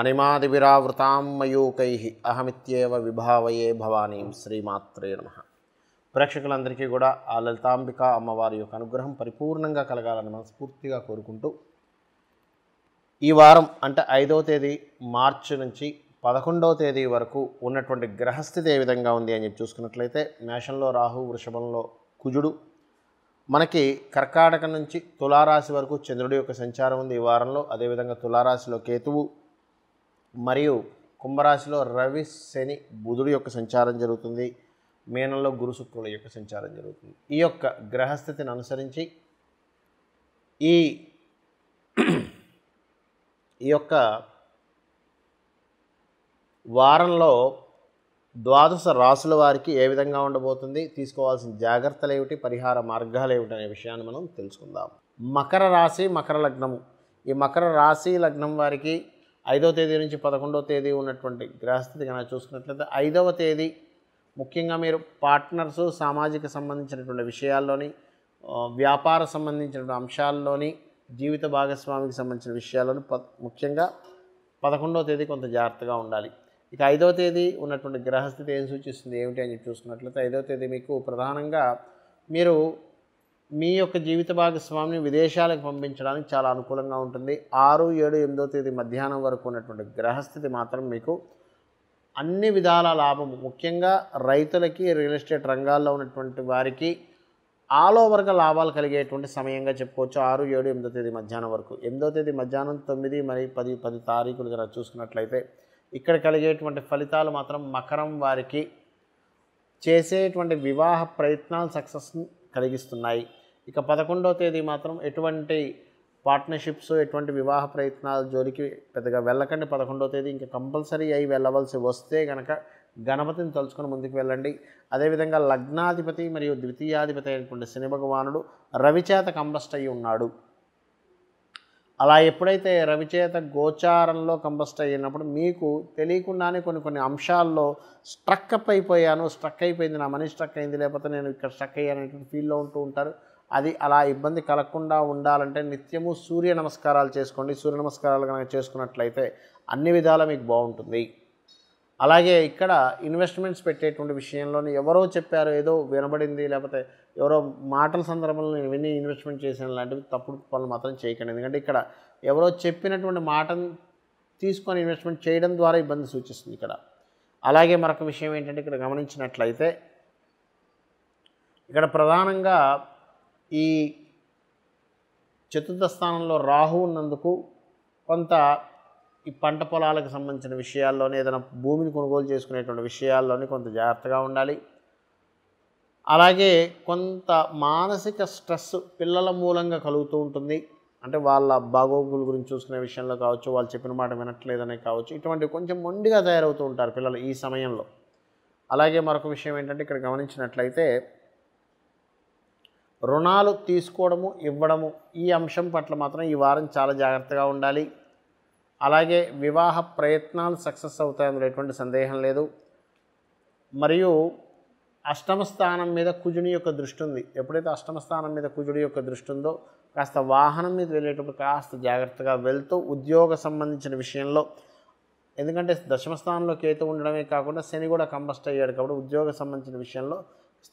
అనిమాదివిరావృతాం మయూకై అహమిత్యేవ విభావయే భవానీ శ్రీమాత్రే నమ ప్రేక్షకులందరికీ కూడా ఆ లలితాంబిక అమ్మవారి యొక్క అనుగ్రహం పరిపూర్ణంగా కలగాలని మనస్ఫూర్తిగా కోరుకుంటూ ఈ వారం అంటే ఐదవ తేదీ మార్చి నుంచి పదకొండవ తేదీ వరకు ఉన్నటువంటి గ్రహస్థితి ఏ విధంగా ఉంది అని చెప్పి చూసుకున్నట్లయితే మేషంలో రాహు వృషభంలో కుజుడు మనకి కర్కాటక నుంచి తులారాశి వరకు చంద్రుడి యొక్క సంచారం ఉంది ఈ వారంలో అదేవిధంగా తులారాశిలో కేతువు మరియు కుంభరాశిలో రవి శని బుధుడు యొక్క సంచారం జరుగుతుంది మీనంలో గురు శుక్రుల యొక్క సంచారం జరుగుతుంది ఈ యొక్క గ్రహస్థితిని అనుసరించి ఈ ఈ యొక్క వారంలో ద్వాదశ రాసుల వారికి ఏ విధంగా ఉండబోతుంది తీసుకోవాల్సిన జాగ్రత్తలు ఏమిటి పరిహార మార్గాలు ఏమిటి అనే విషయాన్ని మనం తెలుసుకుందాం మకర రాశి మకర లగ్నము ఈ మకర రాశి లగ్నం వారికి ఐదవ తేదీ నుంచి పదకొండవ తేదీ ఉన్నటువంటి గ్రహస్థితి కనుక చూసుకున్నట్లయితే ఐదవ తేదీ ముఖ్యంగా మీరు పార్ట్నర్స్ సామాజిక సంబంధించినటువంటి విషయాల్లోని వ్యాపార సంబంధించినటువంటి అంశాల్లోని జీవిత భాగస్వామికి సంబంధించిన విషయాలను ప ముఖ్యంగా పదకొండవ తేదీ కొంత జాగ్రత్తగా ఉండాలి ఇక ఐదవ తేదీ ఉన్నటువంటి గ్రహస్థితి ఏం సూచిస్తుంది ఏమిటి అని చూసుకున్నట్లయితే ఐదవ తేదీ మీకు ప్రధానంగా మీరు మీ యొక్క జీవిత భాగస్వామిని విదేశాలకు పంపించడానికి చాలా అనుకూలంగా ఉంటుంది ఆరు ఏడు ఎనిమిదో తేదీ మధ్యాహ్నం వరకు ఉన్నటువంటి గ్రహస్థితి మాత్రం మీకు అన్ని విధాల లాభం ముఖ్యంగా రైతులకి రియల్ ఎస్టేట్ రంగాల్లో ఉన్నటువంటి వారికి ఆల్ ఓవర్గా లాభాలు కలిగేటువంటి సమయంగా చెప్పుకోవచ్చు ఆరు ఏడు ఎనిమిదో తేదీ మధ్యాహ్నం వరకు ఎనిమిదో తేదీ మధ్యాహ్నం తొమ్మిది మరి పది పది తారీఖులు కదా చూసుకున్నట్లయితే ఇక్కడ కలిగేటువంటి ఫలితాలు మాత్రం మకరం వారికి చేసేటువంటి వివాహ ప్రయత్నాలు సక్సెస్ కలిగిస్తున్నాయి ఇక పదకొండవ తేదీ మాత్రం ఎటువంటి పార్ట్నర్షిప్స్ ఎటువంటి వివాహ ప్రయత్నాల జోలికి పెద్దగా వెళ్ళకండి పదకొండవ తేదీ ఇంకా కంపల్సరీ అయి వెళ్ళవలసి వస్తే కనుక గణపతిని తలుచుకొని ముందుకు వెళ్ళండి అదేవిధంగా లగ్నాధిపతి మరియు ద్వితీయాధిపతి అయినటువంటి శని భగవానుడు రవిచేత కంబస్ట్ అయి ఉన్నాడు అలా ఎప్పుడైతే రవిచేత గోచారంలో కంబస్ట్ అయినప్పుడు మీకు తెలియకుండానే కొన్ని కొన్ని అంశాల్లో స్ట్రక్ అప్ అయిపోయాను స్ట్రక్ అయిపోయింది నా మనీ స్ట్రక్ అయింది లేకపోతే నేను ఇక్కడ స్ట్రక్ అయ్యాను ఫీల్లో ఉంటూ ఉంటారు అది అలా ఇబ్బంది కలగకుండా ఉండాలంటే నిత్యము సూర్య నమస్కారాలు చేసుకోండి సూర్య నమస్కారాలు కనుక చేసుకున్నట్లయితే అన్ని విధాలు మీకు బాగుంటుంది అలాగే ఇక్కడ ఇన్వెస్ట్మెంట్స్ పెట్టేటువంటి విషయంలోని ఎవరో చెప్పారు ఏదో వినబడింది లేకపోతే ఎవరో మాటల సందర్భంలో నేను విని ఇన్వెస్ట్మెంట్ చేశాను లాంటివి తప్పుడు పనులు మాత్రం చేయకండి ఎందుకంటే ఇక్కడ ఎవరో చెప్పినటువంటి మాటను తీసుకొని ఇన్వెస్ట్మెంట్ చేయడం ద్వారా ఇబ్బంది సూచిస్తుంది ఇక్కడ అలాగే మరొక విషయం ఏంటంటే ఇక్కడ గమనించినట్లయితే ఇక్కడ ప్రధానంగా ఈ చతుర్థ స్థానంలో రాహు ఉన్నందుకు కొంత ఈ పంట పొలాలకు సంబంధించిన విషయాల్లోనే ఏదైనా భూమిని కొనుగోలు చేసుకునేటువంటి విషయాల్లోనే కొంత జాగ్రత్తగా ఉండాలి అలాగే కొంత మానసిక స్ట్రెస్ పిల్లల మూలంగా కలుగుతూ ఉంటుంది అంటే వాళ్ళ బాగోగుల గురించి చూసుకునే విషయంలో కావచ్చు వాళ్ళు చెప్పిన మాట వినట్లేదనే కావచ్చు ఇటువంటి కొంచెం మొండిగా తయారవుతూ ఉంటారు పిల్లలు ఈ సమయంలో అలాగే మరొక విషయం ఏంటంటే ఇక్కడ గమనించినట్లయితే రుణాలు తీసుకోవడము ఇవ్వడము ఈ అంశం పట్ల మాత్రం ఈ వారం చాలా జాగ్రత్తగా ఉండాలి అలాగే వివాహ ప్రయత్నాలు సక్సెస్ అవుతాయని ఎటువంటి సందేహం లేదు మరియు అష్టమ స్థానం మీద కుజుని యొక్క దృష్టి ఉంది ఎప్పుడైతే అష్టమ స్థానం మీద కుజుడి యొక్క దృష్టి ఉందో కాస్త వాహనం మీద వెళ్ళేటప్పుడు కాస్త జాగ్రత్తగా వెళ్తూ ఉద్యోగ సంబంధించిన విషయంలో ఎందుకంటే దశమ స్థానంలో కేతు ఉండడమే కాకుండా శని కూడా కంబస్ట్ అయ్యాడు కాబట్టి ఉద్యోగ సంబంధించిన విషయంలో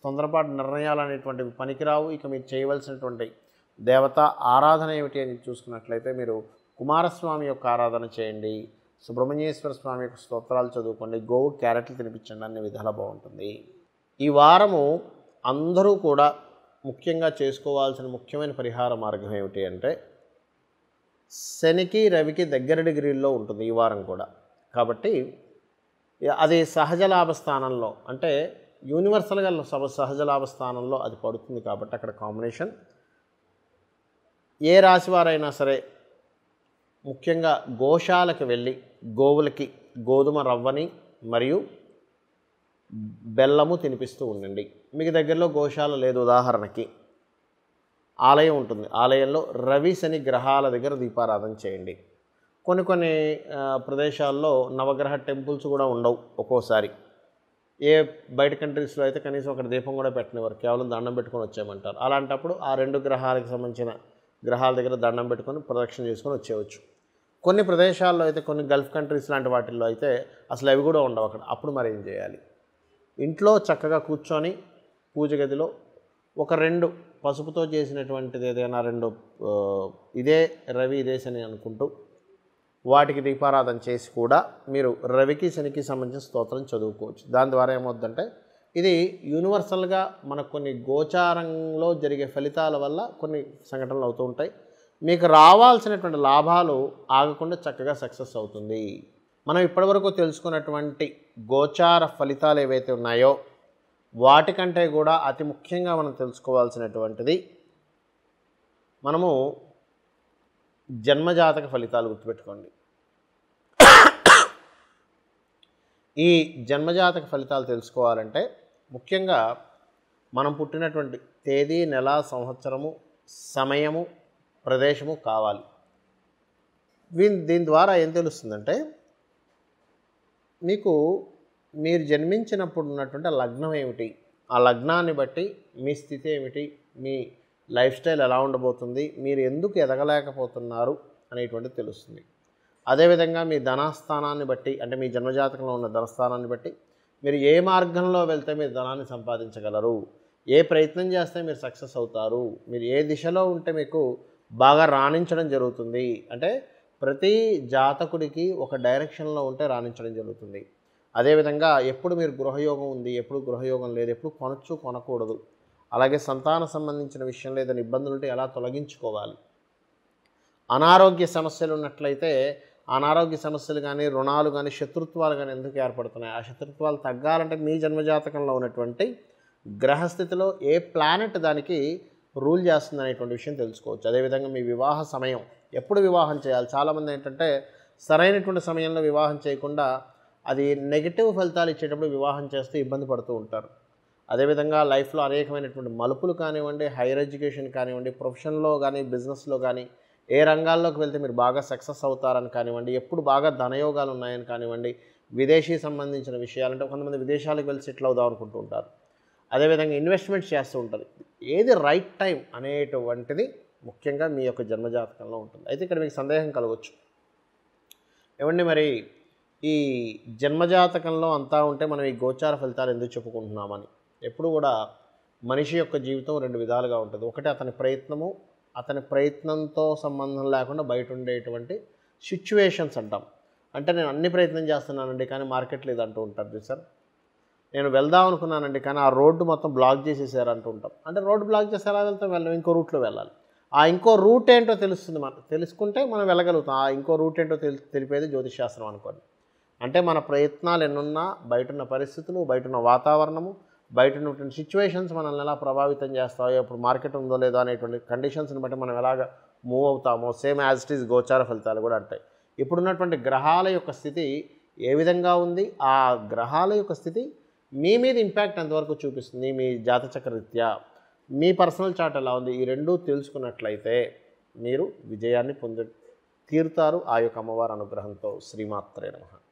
తొందరపాటు నిర్ణయాలు అనేటువంటివి పనికిరావు ఇక మీరు చేయవలసినటువంటి దేవత ఆరాధన ఏమిటి అని చూసుకున్నట్లయితే మీరు కుమారస్వామి యొక్క ఆరాధన చేయండి సుబ్రహ్మణ్యేశ్వర స్వామి యొక్క స్తోత్రాలు చదువుకోండి గోవు క్యారెట్లు తినిపించండి అన్ని విధాలు బాగుంటుంది ఈ వారము అందరూ కూడా ముఖ్యంగా చేసుకోవాల్సిన ముఖ్యమైన పరిహార మార్గం ఏమిటి అంటే శనికి రవికి దగ్గర డిగ్రీల్లో ఉంటుంది ఈ వారం కూడా కాబట్టి అది సహజ లాభ స్థానంలో అంటే యూనివర్సల్గా సహ సహజ లాభస్థానంలో అది పడుతుంది కాబట్టి అక్కడ కాంబినేషన్ ఏ రాశివారైనా సరే ముఖ్యంగా గోశాలకు వెళ్ళి గోవులకి గోధుమ రవ్వని మరియు బెల్లము తినిపిస్తూ ఉండండి మీకు దగ్గరలో గోశాల లేదు ఉదాహరణకి ఆలయం ఉంటుంది ఆలయంలో రవి శని గ్రహాల దగ్గర దీపారాధన చేయండి కొన్ని కొన్ని ప్రదేశాల్లో నవగ్రహ టెంపుల్స్ కూడా ఉండవు ఒక్కోసారి ఏ బయట కంట్రీస్లో అయితే కనీసం ఒక దీపం కూడా పెట్టినవారు కేవలం దండం పెట్టుకొని వచ్చేయమంటారు అలాంటప్పుడు ఆ రెండు గ్రహాలకు సంబంధించిన గ్రహాల దగ్గర దండం పెట్టుకొని ప్రదక్షిణ చేసుకొని వచ్చేయవచ్చు కొన్ని ప్రదేశాల్లో అయితే కొన్ని గల్ఫ్ కంట్రీస్ లాంటి వాటిల్లో అయితే అసలు అవి కూడా ఉండవు అక్కడ అప్పుడు మరి ఏం చేయాలి ఇంట్లో చక్కగా కూర్చొని పూజ గదిలో ఒక రెండు పసుపుతో చేసినటువంటిది ఏదైనా రెండు ఇదే రవి ఇదేశని అనుకుంటూ వాటికి దీపారాధన చేసి కూడా మీరు రవికి శనికి సంబంధించిన స్తోత్రం చదువుకోవచ్చు దాని ద్వారా ఏమవుతుందంటే ఇది యూనివర్సల్గా మనకు కొన్ని గోచారంలో జరిగే ఫలితాల వల్ల కొన్ని సంఘటనలు అవుతూ ఉంటాయి మీకు రావాల్సినటువంటి లాభాలు ఆగకుండా చక్కగా సక్సెస్ అవుతుంది మనం ఇప్పటివరకు తెలుసుకున్నటువంటి గోచార ఫలితాలు ఏవైతే ఉన్నాయో వాటికంటే కూడా అతి ముఖ్యంగా మనం తెలుసుకోవాల్సినటువంటిది మనము జన్మజాతక ఫలితాలు గుర్తుపెట్టుకోండి ఈ జన్మజాతక ఫలితాలు తెలుసుకోవాలంటే ముఖ్యంగా మనం పుట్టినటువంటి తేదీ నెల సంవత్సరము సమయము ప్రదేశము కావాలి దీని దీని ద్వారా ఏం తెలుస్తుందంటే మీకు మీరు జన్మించినప్పుడు ఉన్నటువంటి లగ్నం ఏమిటి ఆ లగ్నాన్ని బట్టి మీ స్థితి ఏమిటి మీ లైఫ్ స్టైల్ ఎలా ఉండబోతుంది మీరు ఎందుకు ఎదగలేకపోతున్నారు అనేటువంటిది తెలుస్తుంది అదేవిధంగా మీ ధనస్థానాన్ని బట్టి అంటే మీ జన్మజాతకంలో ఉన్న ధనస్థానాన్ని బట్టి మీరు ఏ మార్గంలో వెళ్తే మీరు ధనాన్ని సంపాదించగలరు ఏ ప్రయత్నం చేస్తే మీరు సక్సెస్ అవుతారు మీరు ఏ దిశలో ఉంటే మీకు బాగా రాణించడం జరుగుతుంది అంటే ప్రతి జాతకుడికి ఒక డైరెక్షన్లో ఉంటే రాణించడం జరుగుతుంది అదేవిధంగా ఎప్పుడు మీరు గృహయోగం ఉంది ఎప్పుడు గృహయోగం లేదు ఎప్పుడు కొనచ్చు కొనకూడదు అలాగే సంతాన సంబంధించిన విషయం లేదా ఇబ్బందులు ఉంటే ఎలా తొలగించుకోవాలి అనారోగ్య సమస్యలు ఉన్నట్లయితే అనారోగ్య సమస్యలు కానీ రుణాలు కానీ శత్రుత్వాలు కానీ ఎందుకు ఏర్పడుతున్నాయి ఆ శత్రుత్వాలు తగ్గాలంటే మీ జన్మజాతకంలో ఉన్నటువంటి గ్రహస్థితిలో ఏ ప్లానెట్ దానికి రూల్ చేస్తుంది అనేటువంటి విషయం తెలుసుకోవచ్చు అదేవిధంగా మీ వివాహ సమయం ఎప్పుడు వివాహం చేయాలి చాలామంది ఏంటంటే సరైనటువంటి సమయంలో వివాహం చేయకుండా అది నెగిటివ్ ఫలితాలు ఇచ్చేటప్పుడు వివాహం చేస్తూ ఇబ్బంది పడుతూ ఉంటారు అదేవిధంగా లైఫ్లో అనేకమైనటువంటి మలుపులు కానివ్వండి హైయర్ ఎడ్యుకేషన్ కానివ్వండి ప్రొఫెషన్లో కానీ బిజినెస్లో కానీ ఏ రంగాల్లోకి వెళ్తే మీరు బాగా సక్సెస్ అవుతారని కానివ్వండి ఎప్పుడు బాగా ధనయోగాలు ఉన్నాయని కానివ్వండి విదేశీ సంబంధించిన విషయాలంటే కొంతమంది విదేశాలకు వెళ్ళి సెటిల్ అవుదాం అనుకుంటూ ఉంటారు అదేవిధంగా ఇన్వెస్ట్మెంట్స్ చేస్తూ ఉంటారు ఏది రైట్ టైం అనేటువంటిది ముఖ్యంగా మీ యొక్క జన్మజాతకంలో ఉంటుంది అయితే ఇక్కడ మీకు సందేహం కలగవచ్చు ఏమండి మరి ఈ జన్మజాతకంలో అంతా ఉంటే మనం ఈ గోచార ఫలితాలు ఎందుకు చెప్పుకుంటున్నామని ఎప్పుడు కూడా మనిషి యొక్క జీవితం రెండు విధాలుగా ఉంటుంది ఒకటి అతని ప్రయత్నము అతని ప్రయత్నంతో సంబంధం లేకుండా బయట ఉండేటువంటి సిచ్యువేషన్స్ అంటాం అంటే నేను అన్ని ప్రయత్నం చేస్తున్నానండి కానీ మార్కెట్ లేదంటూ ఉంటారు చూసారు నేను వెళ్దాం అనుకున్నానండి కానీ ఆ రోడ్డు మొత్తం బ్లాక్ చేసేసారు అంటూ ఉంటాం అంటే రోడ్డు బ్లాక్ చేసి ఎలా వెళ్తాం వెళ్ళాం ఇంకో రూట్లో వెళ్ళాలి ఆ ఇంకో రూట్ ఏంటో తెలుస్తుంది మనం తెలుసుకుంటే మనం వెళ్ళగలుగుతాం ఆ ఇంకో రూట్ ఏంటో తెలి తెలిపేది జ్యోతిష్ శాస్త్రం అనుకోండి అంటే మన ప్రయత్నాలు ఎన్నున్నా బయట ఉన్న పరిస్థితులు బయట ఉన్న వాతావరణము బయట ఉన్నటువంటి సిచ్యువేషన్స్ మనల్ని ఎలా ప్రభావితం చేస్తాయో ఇప్పుడు మార్కెట్ ఉందో లేదో అనేటువంటి కండిషన్స్ని బట్టి మనం ఎలాగ మూవ్ అవుతామో సేమ్ యాజ్ ఇట్ ఈస్ గోచార ఫలితాలు కూడా అంటాయి ఇప్పుడున్నటువంటి గ్రహాల యొక్క స్థితి ఏ విధంగా ఉంది ఆ గ్రహాల యొక్క స్థితి మీ మీద ఇంపాక్ట్ ఎంతవరకు చూపిస్తుంది మీ జాతచక్రరీత్యా మీ పర్సనల్ చార్ట్ ఎలా ఉంది ఈ రెండూ తెలుసుకున్నట్లయితే మీరు విజయాన్ని పొంది తీరుతారు ఆ యొక్క అమ్మవారి అనుగ్రహంతో శ్రీమాత్రే నమ